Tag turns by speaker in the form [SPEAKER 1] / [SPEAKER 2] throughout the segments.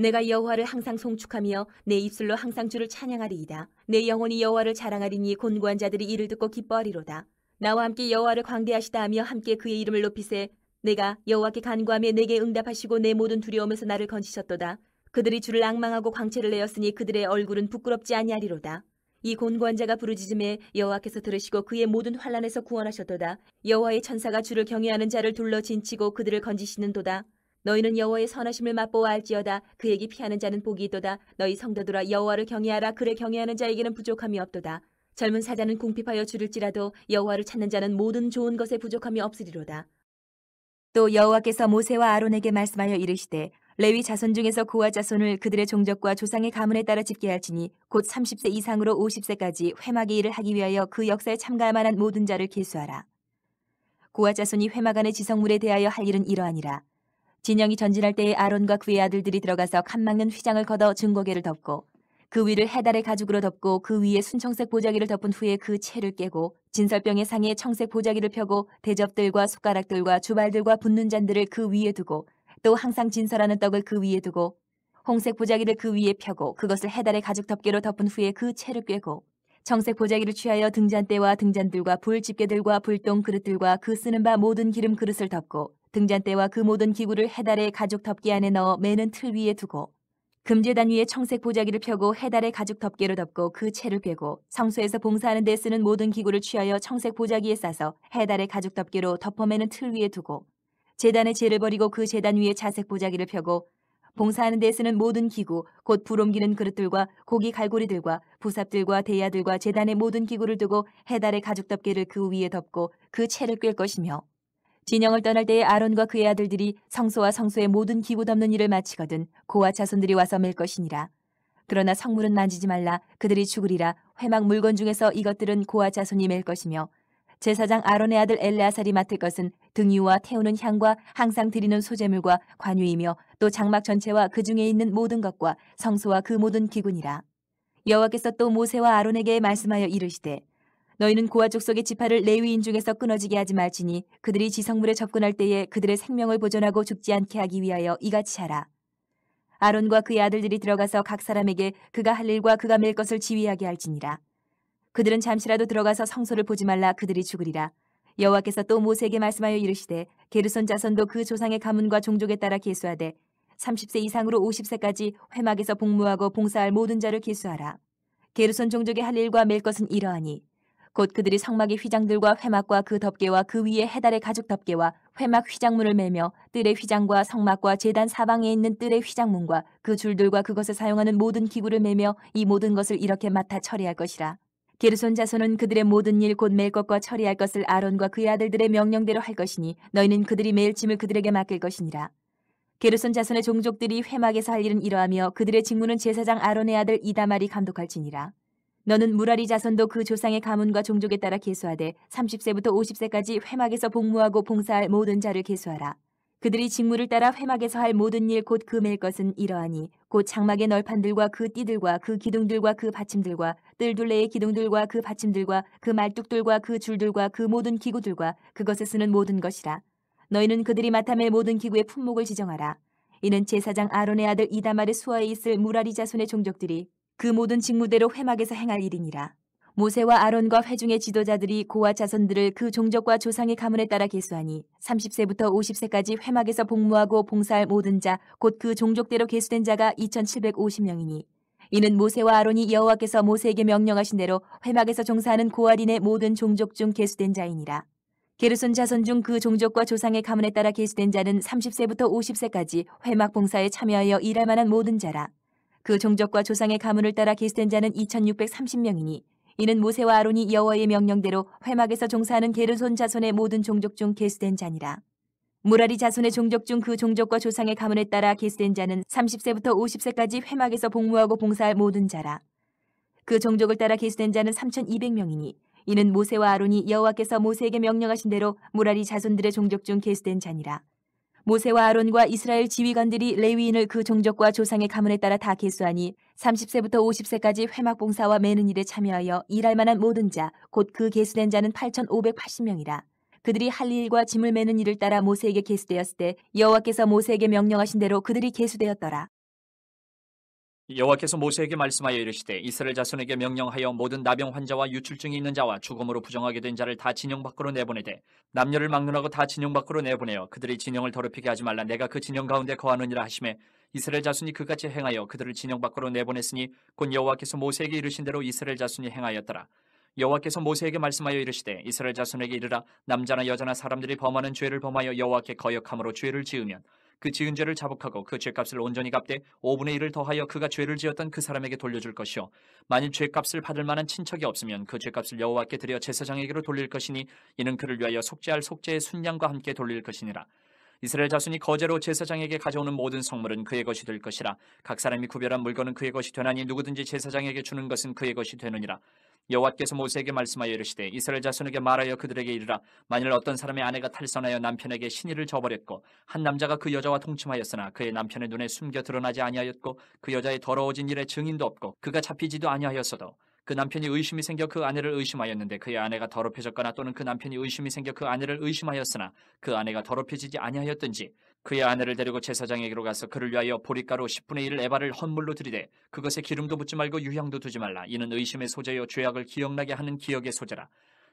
[SPEAKER 1] 내가 여호와를 항상 송축하며 내 입술로 항상 주를 찬양하리이다. 내 영혼이 여호와를 자랑하리니 곤고한 자들이 이를 듣고 기뻐하리로다. 나와 함께 여호와를 광대하시다 하며 함께 그의 이름을 높이세 내가 여호와께 간구하며 내게 응답하시고 내 모든 두려움에서 나를 건지셨도다. 그들이 주를 악망하고 광채를 내었으니 그들의 얼굴은 부끄럽지 아니하리로다. 이 곤고한 자가 부르짖음에 여호와께서 들으시고 그의 모든 환란에서 구원하셨도다. 여호와의 천사가 주를 경외하는 자를 둘러 진치고 그들을 건지시는도다. 너희는 여호와의 선하심을 맛보아 알지어다 그에게 피하는 자는 복이 있도다 너희 성도들아 여호와를 경외하라 그를 경외하는 자에게는 부족함이 없도다 젊은 사자는 궁핍하여 줄을지라도 여호와를 찾는 자는 모든 좋은 것에 부족함이 없으리로다 또 여호와께서 모세와 아론에게 말씀하여 이르시되 레위 자손 중에서 고아 자손을 그들의 종족과 조상의 가문에 따라 집계할지니 곧 30세 이상으로 50세까지 회막의 일을 하기 위하여 그 역사에 참가할 만한 모든 자를 계수하라. 고아 자손이 회막 안의 지성물에 대하여 할 일은 이러하니라. 진영이 전진할 때에 아론과 그의 아들들이 들어가서 칸막는 휘장을 걷어 증거계를 덮고 그 위를 해달의 가죽으로 덮고 그 위에 순청색 보자기를 덮은 후에 그 채를 깨고 진설병의 상에 청색 보자기를 펴고 대접들과 숟가락들과 주발들과 붓는 잔들을 그 위에 두고 또 항상 진설하는 떡을 그 위에 두고 홍색 보자기를 그 위에 펴고 그것을 해달의 가죽 덮개로 덮은 후에 그 채를 꿰고 청색 보자기를 취하여 등잔대와 등잔들과 불집게들과 불똥 그릇들과 그 쓰는 바 모든 기름 그릇을 덮고 등잔대와 그 모든 기구를 해달의 가죽 덮개 안에 넣어 매는 틀 위에 두고 금제단 위에 청색 보자기를 펴고 해달의 가죽 덮개로 덮고 그 채를 빼고 성소에서 봉사하는 데 쓰는 모든 기구를 취하여 청색 보자기에 싸서 해달의 가죽 덮개로 덮어매는 틀 위에 두고 재단의 죄를 버리고 그 재단 위에 자색 보자기를 펴고 봉사하는 데 쓰는 모든 기구, 곧 불옮기는 그릇들과 고기 갈고리들과 부삽들과 대야들과 재단의 모든 기구를 두고 해달의 가죽 덮개를 그 위에 덮고 그 채를 꿰 것이며 진영을 떠날 때에 아론과 그의 아들들이 성소와 성소의 모든 기구 덮는 일을 마치거든 고아 자손들이 와서 맬 것이니라. 그러나 성물은 만지지 말라 그들이 죽으리라 회막 물건 중에서 이것들은 고아 자손이 맬 것이며 제사장 아론의 아들 엘레아살이 맡을 것은 등유와 태우는 향과 항상 드리는 소재물과 관유이며 또 장막 전체와 그 중에 있는 모든 것과 성소와 그 모든 기군이라 여호와께서 또 모세와 아론에게 말씀하여 이르시되 너희는 고아족 속의 지파를 레위인 중에서 끊어지게 하지 말지니 그들이 지성물에 접근할 때에 그들의 생명을 보존하고 죽지 않게 하기 위하여 이같이 하라. 아론과 그의 아들들이 들어가서 각 사람에게 그가 할 일과 그가 맬 것을 지휘하게 할지니라. 그들은 잠시라도 들어가서 성소를 보지 말라 그들이 죽으리라. 여호와께서 또 모세에게 말씀하여 이르시되 게르손 자손도 그 조상의 가문과 종족에 따라 계수하되 30세 이상으로 50세까지 회막에서 복무하고 봉사할 모든 자를 계수하라. 게르손 종족의 할 일과 맬 것은 이러하니 곧 그들이 성막의 휘장들과 회막과 그 덮개와 그 위에 해달의 가죽 덮개와 회막 휘장문을 매며 뜰의 휘장과 성막과 재단 사방에 있는 뜰의 휘장문과 그 줄들과 그것을 사용하는 모든 기구를 매며 이 모든 것을 이렇게 맡아 처리할 것이라. 게르손 자손은 그들의 모든 일곧멜 것과 처리할 것을 아론과 그의 아들들의 명령대로 할 것이니 너희는 그들이 매일 짐을 그들에게 맡길 것이니라. 게르손 자손의 종족들이 회막에서 할 일은 이러하며 그들의 직무는 제사장 아론의 아들 이다말이 감독할지니라. 너는 무라리 자손도 그 조상의 가문과 종족에 따라 계수하되 30세부터 50세까지 회막에서 복무하고 봉사할 모든 자를 계수하라. 그들이 직무를 따라 회막에서 할 모든 일 곧 금일 그 것은 이러하니 곧 장막의 널판들과 그 띠들과 그 기둥들과 그 받침들과 뜰 둘레의 기둥들과 그 받침들과 그 말뚝들과 그 줄들과 그 모든 기구들과 그것에 쓰는 모든 것이라 너희는 그들이 마탐의 모든 기구의 품목을 지정하라 이는 제사장 아론의 아들 이다말의 수하에 있을 무라리 자손의 종족들이 그 모든 직무대로 회막에서 행할 일이니라 모세와 아론과 회중의 지도자들이 고아 자손들을 그 종족과 조상의 가문에 따라 계수하니 30세부터 50세까지 회막에서 복무하고 봉사할 모든 자 곧 그 종족대로 계수된 자가 2750명이니 이는 모세와 아론이 여호와께서 모세에게 명령하신 대로 회막에서 종사하는 고아린의 모든 종족 중 계수된 자이니라. 게르손 자손 중 그 종족과 조상의 가문에 따라 계수된 자는 30세부터 50세까지 회막 봉사에 참여하여 일할 만한 모든 자라. 그 종족과 조상의 가문을 따라 계수된 자는 2630명이니 이는 모세와 아론이 여호와의 명령대로 회막에서 종사하는 게르손 자손의 모든 종족 중 계수된 자니라. 무라리 자손의 종족 중 그 종족과 조상의 가문에 따라 계수된 자는 30세부터 50세까지 회막에서 복무하고 봉사할 모든 자라. 그 종족을 따라 계수된 자는 3,200명이니 이는 모세와 아론이 여호와께서 모세에게 명령하신 대로 무라리 자손들의 종족 중 계수된 자니라. 모세와 아론과 이스라엘 지휘관들이 레위인을 그 종족과 조상의 가문에 따라 다 계수하니 30세부터 50세까지 회막 봉사와 매는 일에 참여하여 일할 만한 모든 자 곧 그 계수된 자는 8,580명이라 그들이 할 일과 짐을 매는 일을 따라 모세에게 계수되었을 때 여호와께서 모세에게 명령하신 대로 그들이 계수되었더라
[SPEAKER 2] 여호와께서 모세에게 말씀하여 이르시되 이스라엘 자손에게 명령하여 모든 나병 환자와 유출증이 있는 자와 죽음으로 부정하게 된 자를 다 진영 밖으로 내보내되 남녀를 막론하고 다 진영 밖으로 내보내어 그들이 진영을 더럽히게 하지 말라 내가 그 진영 가운데 거하느니라 하심에 이스라엘 자손이 그같이 행하여 그들을 진영 밖으로 내보냈으니 곧 여호와께서 모세에게 이르신 대로 이스라엘 자손이 행하였더라 여호와께서 모세에게 말씀하여 이르시되 이스라엘 자손에게 이르라 남자나 여자나 사람들이 범하는 죄를 범하여 여호와께 거역함으로 죄를 지으면 그 지은 죄를 자복하고 그 죄값을 온전히 갚되 5분의 1을 더하여 그가 죄를 지었던 그 사람에게 돌려줄 것이요 만일 죄값을 받을 만한 친척이 없으면 그 죄값을 여호와께 드려 제사장에게로 돌릴 것이니 이는 그를 위하여 속죄할 속죄의 순양과 함께 돌릴 것이니라 이스라엘 자손이 거제로 제사장에게 가져오는 모든 성물은 그의 것이 될 것이라 각 사람이 구별한 물건은 그의 것이 되나니 누구든지 제사장에게 주는 것은 그의 것이 되느니라 여호와께서 모세에게 말씀하여 이르시되 이스라엘 자손에게 말하여 그들에게 이르라 만일 어떤 사람의 아내가 탈선하여 남편에게 신의를 저버렸고 한 남자가 그 여자와 통침하였으나 그의 남편의 눈에 숨겨 드러나지 아니하였고 그 여자의 더러워진 일에 증인도 없고 그가 잡히지도 아니하였어도 그 남편이 의심이 생겨 그 아내를 의심하였는데 그의 아내가 더럽혀졌거나 또는 그 남편이 의심이 생겨 그 아내를 의심하였으나 그 아내가 더럽혀지지 아니하였던지 그의 아내를 데리고 제사장에게로 가서 그를 위하여 보리가루 10분의 1 에바를 헌물로 드리되 그것에 기름도 붓지 말고 유향도 두지 말라. 이는 의심의 소재요 죄악을 기억나게 하는 기억의 소재라.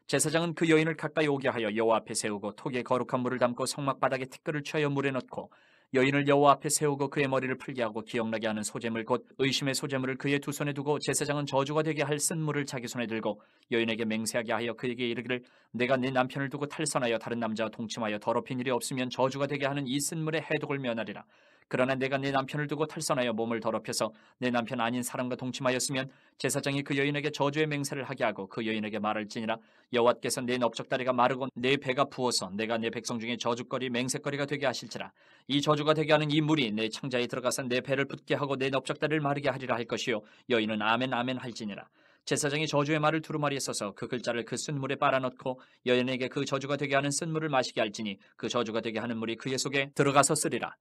[SPEAKER 2] 제사장은 그 여인을 가까이 오게 하여 여호와 앞에 세우고 톡에 거룩한 물을 담고 성막 바닥에 티끌을 쳐여 물에 넣고 여인을 여호와 앞에 세우고 그의 머리를 풀게 하고 기억나게 하는 소재물 곧 의심의 소재물을 그의 두 손에 두고 제사장은 저주가 되게 할 쓴물을 자기 손에 들고 여인에게 맹세하게 하여 그에게 이르기를 내가 네 남편을 두고 탈선하여 다른 남자와 동침하여 더럽힌 일이 없으면 저주가 되게 하는 이 쓴물의 해독을 면하리라 그러나 내가 내 남편을 두고 탈선하여 몸을 더럽혀서 내 남편 아닌 사람과 동침하였으면 제사장이 그 여인에게 저주의 맹세를 하게 하고 그 여인에게 말할지니라 여호와께서 내 넓적다리가 마르고 내 배가 부어서 내가 내 백성 중에 저주거리 맹세거리가 되게 하실지라 이 저주가 되게 하는 이 물이 내 창자에 들어가서 내 배를 붓게 하고 내 넓적다리를 마르게 하리라 할 것이요 여인은 아멘 아멘 할지니라 제사장이 저주의 말을 두루마리에 써서 그 글자를 그 쓴물에 빨아넣고 여인에게 그 저주가 되게 하는 쓴물을 마시게 할지니 그 저주가 되게 하는 물이 그의 속에 들어가서 쓰리라.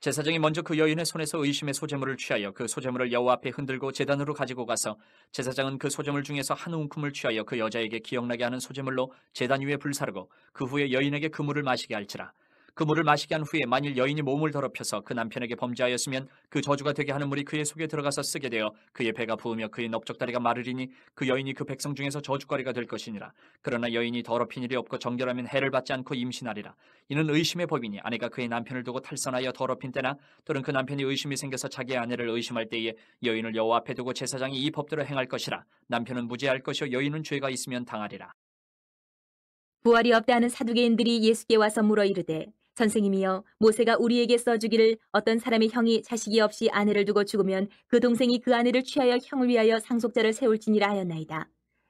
[SPEAKER 2] 제사장이 먼저 그 여인의 손에서 의심의 소재물을 취하여 그 소재물을 여호와 앞에 흔들고 제단으로 가지고 가서 제사장은 그 소재물 중에서 한 움큼을 취하여 그 여자에게 기억나게 하는 소재물로 제단 위에 불사르고 그 후에 여인에게 그물을 마시게 할지라 그 물을 마시게 한 후에 만일 여인이 몸을 더럽혀서 그 남편에게 범죄하였으면 그 저주가 되게 하는 물이 그의 속에 들어가서 쓰게 되어 그의 배가 부으며 그의 넓적다리가 마르리니 그 여인이 그 백성 중에서 저주거리가 될 것이니라. 그러나 여인이 더럽힌 일이 없고 정결하면 해를 받지 않고 임신하리라. 이는 의심의 법이니 아내가 그의 남편을 두고 탈선하여 더럽힌 때나 또는 그 남편이 의심이 생겨서 자기의 아내를 의심할 때에 여인을 여호와 앞에 두고 제사장이 이 법대로 행할 것이라. 남편은 무죄할 것이요 여인은 죄가 있으면 당하리라.
[SPEAKER 1] 부활이 없다는 사두개인들이 예수께 와서 물어 이르되 선생님이여 모세가 우리에게 써주기를 어떤 사람의 형이 자식이 없이 아내를 두고 죽으면 그 동생이 그 아내를 취하여 형을 위하여 상속자를 세울지니라 하였나이다.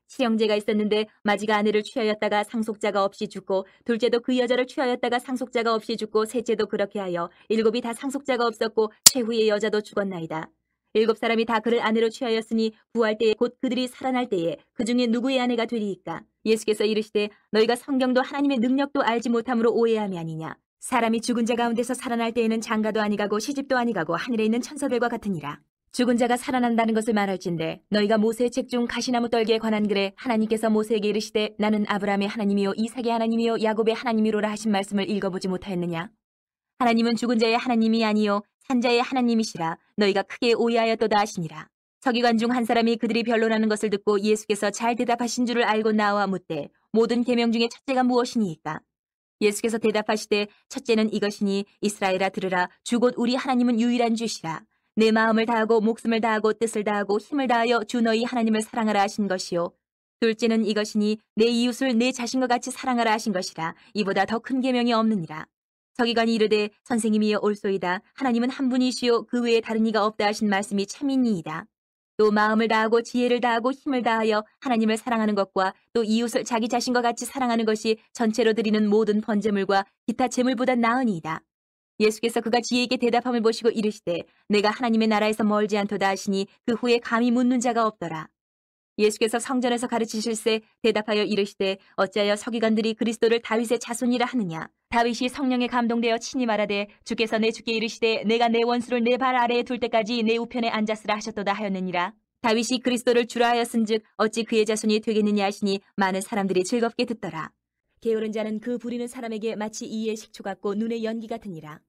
[SPEAKER 1] 칠형제가 있었는데 마지가 아내를 취하였다가 상속자가 없이 죽고 둘째도 그 여자를 취하였다가 상속자가 없이 죽고 셋째도 그렇게 하여 일곱이 다 상속자가 없었고 최후의 여자도 죽었나이다. 일곱 사람이 다 그를 아내로 취하였으니 부활 때에 곧 그들이 살아날 때에 그 중에 누구의 아내가 되리이까? 예수께서 이르시되 너희가 성경도 하나님의 능력도 알지 못함으로 오해함이 아니냐? 사람이 죽은 자 가운데서 살아날 때에는 장가도 아니가고 시집도 아니가고 하늘에 있는 천사들과 같으니라. 죽은 자가 살아난다는 것을 말할진대 너희가 모세의 책 중 가시나무 떨기에 관한 글에 하나님께서 모세에게 이르시되 나는 아브라함의 하나님이요 이삭의 하나님이요 야곱의 하나님이로라 하신 말씀을 읽어보지 못하였느냐? 하나님은 죽은 자의 하나님이 아니요 산자의 하나님이시라 너희가 크게 오해하였도다 하시니라. 서기관 중 한 사람이 그들이 변론하는 것을 듣고 예수께서 잘 대답하신 줄을 알고 나와 묻되 모든 계명 중에 첫째가 무엇이니이까? 예수께서 대답하시되 첫째는 이것이니 이스라엘아 들으라 주곧 우리 하나님은 유일한 주시라 내 마음을 다하고 목숨을 다하고 뜻을 다하고 힘을 다하여 주 너희 하나님을 사랑하라 하신 것이요 둘째는 이것이니 내 이웃을 내 자신과 같이 사랑하라 하신 것이라 이보다 더 큰 계명이 없느니라 서기관이 이르되 선생님이여 올소이다 하나님은 한 분이시요 그 외에 다른 이가 없다 하신 말씀이 참이니이다 또 마음을 다하고 지혜를 다하고 힘을 다하여 하나님을 사랑하는 것과 또 이웃을 자기 자신과 같이 사랑하는 것이 전체로 드리는 모든 번제물과 기타 제물보다 나으니이다. 예수께서 그가 지혜에게 대답함을 보시고 이르시되 내가 하나님의 나라에서 멀지 않도다 하시니 그 후에 감히 묻는 자가 없더라. 예수께서 성전에서 가르치실세 대답하여 이르시되 어찌하여 서기관들이 그리스도를 다윗의 자손이라 하느냐 다윗이 성령에 감동되어 친히 말하되 주께서 내 주께 이르시되 내가 내 원수를 내 발 아래에 둘 때까지 내 우편에 앉았으라 하셨도다 하였느니라 다윗이 그리스도를 주라 하였은즉 어찌 그의 자손이 되겠느냐 하시니 많은 사람들이 즐겁게 듣더라 게으른 자는 그 부리는 사람에게 마치 이의 식초 같고 눈의 연기 같으니라